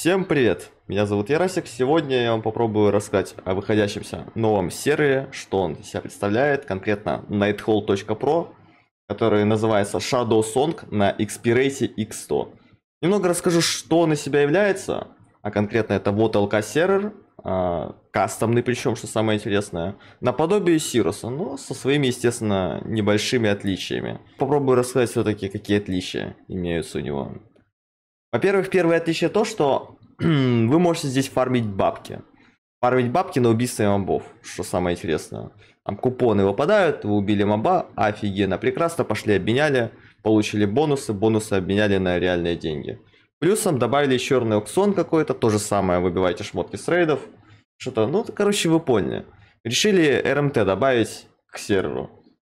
Всем привет! Меня зовут Ярасик. Сегодня я вам попробую рассказать о выходящемся новом сервере, что он себя представляет, конкретно nighthold.pro, который называется Shadow Song на Xpirate X100. Немного расскажу, что он из себя является, а конкретно это вот LK сервер, а, кастомный причем, что самое интересное, наподобие Сироса, но со своими, естественно, небольшими отличиями. Попробую рассказать все-таки, какие отличия имеются у него. Во-первых, первое отличие то, что вы можете здесь фармить бабки. Фармить бабки на убийство мобов, что самое интересное. Там купоны выпадают, вы убили моба, офигенно, прекрасно, пошли обменяли, получили бонусы, бонусы обменяли на реальные деньги. Плюсом добавили черный аукцион какой-то, то же самое, выбиваете шмотки с рейдов, что-то, ну, короче, вы поняли. Решили РМТ добавить к серверу.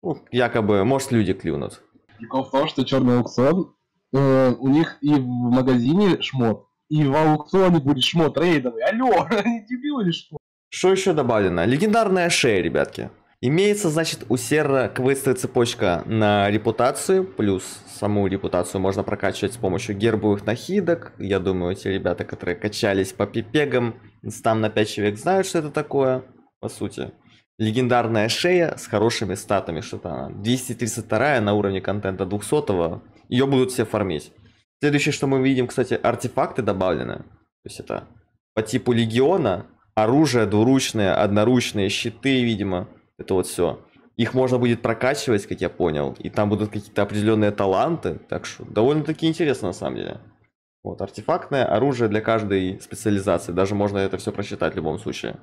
Ну, якобы, может, люди клюнут. Прикол в том, что черный аукцион э, у них и в магазине шмот, и в аукционе будет шмот рейдовый. Алло, они дебилы что? Что еще добавлено? Легендарная шея, ребятки. Имеется, значит, у серра квестовая цепочка на репутацию, плюс саму репутацию можно прокачивать с помощью гербовых нахидок. Я думаю, те ребята, которые качались по пипегам, там на 5 человек знают, что это такое, по сути. Легендарная шея с хорошими статами, что-то она. 232 на уровне контента 200 ее будут все фармить. Следующее, что мы видим, кстати, артефакты добавлены. То есть это по типу легиона, оружие двуручное, одноручные, щиты, видимо. Это вот все. Их можно будет прокачивать, как я понял. И там будут какие-то определенные таланты. Так что довольно-таки интересно на самом деле. Вот, артефактное оружие для каждой специализации. Даже можно это все просчитать в любом случае.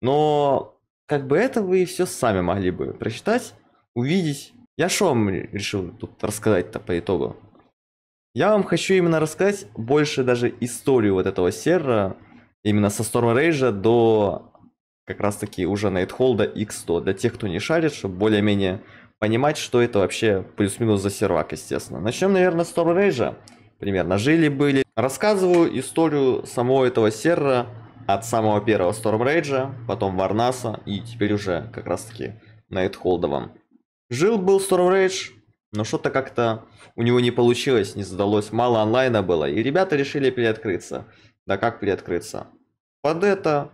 Но как бы это вы все сами могли бы прочитать, увидеть я что вам решил тут рассказать-то по итогу? Я вам хочу именно рассказать больше даже историю вот этого сервера, именно со Storm Rage до как раз таки уже Найтхолда X100, для тех, кто не шарит, чтобы более-менее понимать, что это вообще плюс-минус за сервак, естественно. Начнем, наверное, с Storm Rage. Примерно жили-были. Рассказываю историю самого этого сервера от самого первого Storm Rage, потом Варнаса и теперь уже как раз таки Найтхолдовым. Жил-был Storm Rage, но что-то как-то у него не получилось, не задалось, мало онлайна было, и ребята решили переоткрыться. Да как переоткрыться? Под это,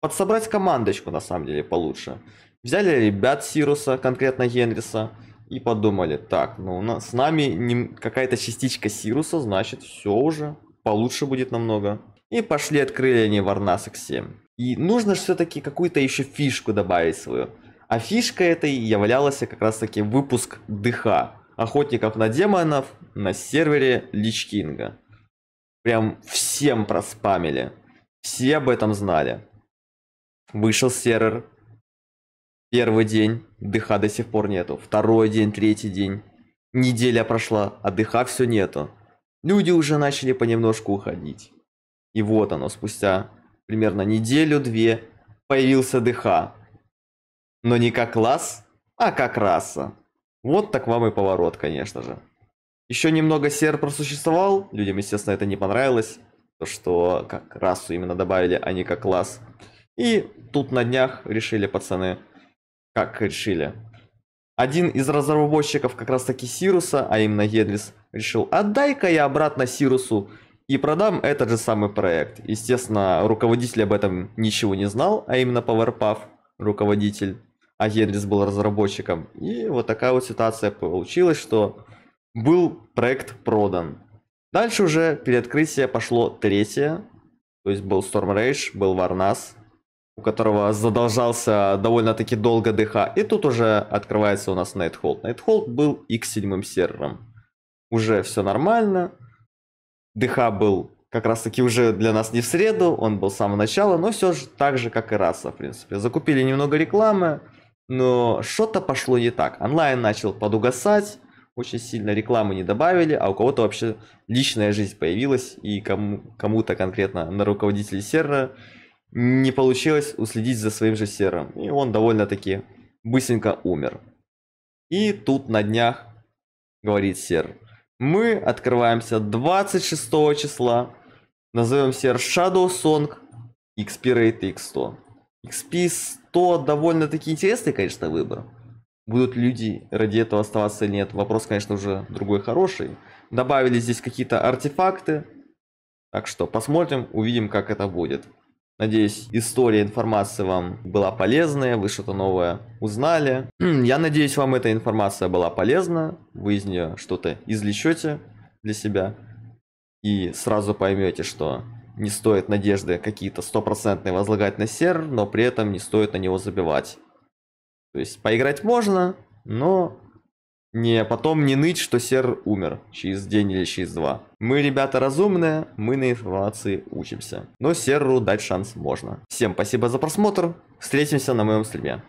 подсобрать командочку на самом деле получше. Взяли ребят Сируса, конкретно Генриса, и подумали, так, ну у нас, с нами какая-то частичка Сируса, значит все уже, получше будет намного. И пошли открыли они Варнасок 7. И нужно же все-таки какую-то еще фишку добавить свою. А фишка этой являлась как раз таки выпуск ДХ, охотников на демонов на сервере Лич Прям всем проспамили. Все об этом знали. Вышел сервер. Первый день, ДХ до сих пор нету. Второй день, третий день. Неделя прошла, а ДХ все нету. Люди уже начали понемножку уходить. И вот оно, спустя примерно неделю-две появился ДХ. Но не как класс, а как раса. Вот так вам и поворот, конечно же. Еще немного сер просуществовал, людям, естественно, это не понравилось, то что как расу именно добавили, а не как класс. И тут на днях решили пацаны, как решили. Один из разработчиков как раз таки Сируса, а именно Едлис, решил, отдай-ка «А я обратно Сирусу и продам этот же самый проект. Естественно, руководитель об этом ничего не знал, а именно PowerPuff, руководитель а Генрис был разработчиком. И вот такая вот ситуация получилась, что был проект продан. Дальше уже переоткрытие пошло третье. То есть был Storm Rage, был Варнас, у которого задолжался довольно-таки долго ДХ. И тут уже открывается у нас Найтхолд. Найтхолд был x седьмым сервером. Уже все нормально. ДХ был как раз таки уже для нас не в среду, он был с самого начала, но все же так же, как и раса, в принципе. Закупили немного рекламы, но что-то пошло не так. Онлайн начал подугасать, очень сильно рекламы не добавили, а у кого-то вообще личная жизнь появилась, и кому, кому-то конкретно на руководителе сервера не получилось уследить за своим же сервером. И он довольно-таки быстренько умер. И тут на днях говорит Сер, Мы открываемся 26 числа. Назовем Сер Shadow Song XP Rate X100. XP то довольно-таки интересный, конечно, выбор. Будут люди ради этого оставаться или нет, вопрос, конечно, уже другой хороший. Добавили здесь какие-то артефакты, так что посмотрим, увидим, как это будет. Надеюсь, история информации вам была полезная, вы что-то новое узнали. Я надеюсь, вам эта информация была полезна, вы из нее что-то извлечете для себя и сразу поймете, что не стоит надежды какие-то стопроцентные возлагать на Сер, но при этом не стоит на него забивать. То есть поиграть можно, но не потом не ныть, что Сер умер через день или через два. Мы ребята разумные, мы на информации учимся. Но Серу дать шанс можно. Всем спасибо за просмотр, встретимся на моем стриме.